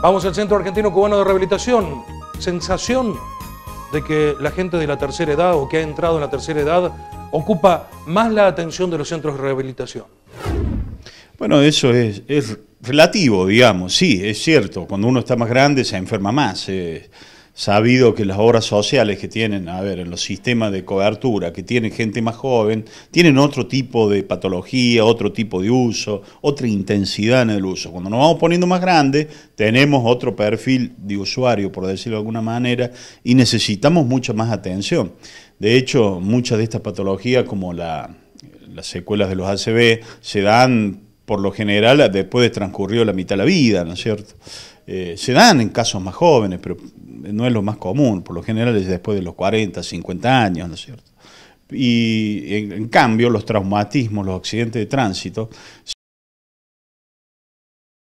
Vamos al Centro Argentino Cubano de Rehabilitación. Sensación de que la gente de la tercera edad o que ha entrado en la tercera edad ocupa más la atención de los centros de rehabilitación. Bueno, eso es, relativo, digamos, sí, es cierto. Cuando uno está más grande se enferma más. Eh sabido que las obras sociales que tienen, a ver, en los sistemas de cobertura, que tienen gente más joven, tienen otro tipo de patología, otro tipo de uso, otra intensidad en el uso. Cuando nos vamos poniendo más grandes, tenemos otro perfil de usuario, por decirlo de alguna manera, y necesitamos mucha más atención. De hecho, muchas de estas patologías, como la, las secuelas de los ACV, se dan por lo general después de transcurrido la mitad de la vida, ¿no es cierto? Eh, se dan en casos más jóvenes, pero no es lo más común, por lo general es después de los 40, 50 años, ¿no es cierto? Y en, cambio los traumatismos, los accidentes de tránsito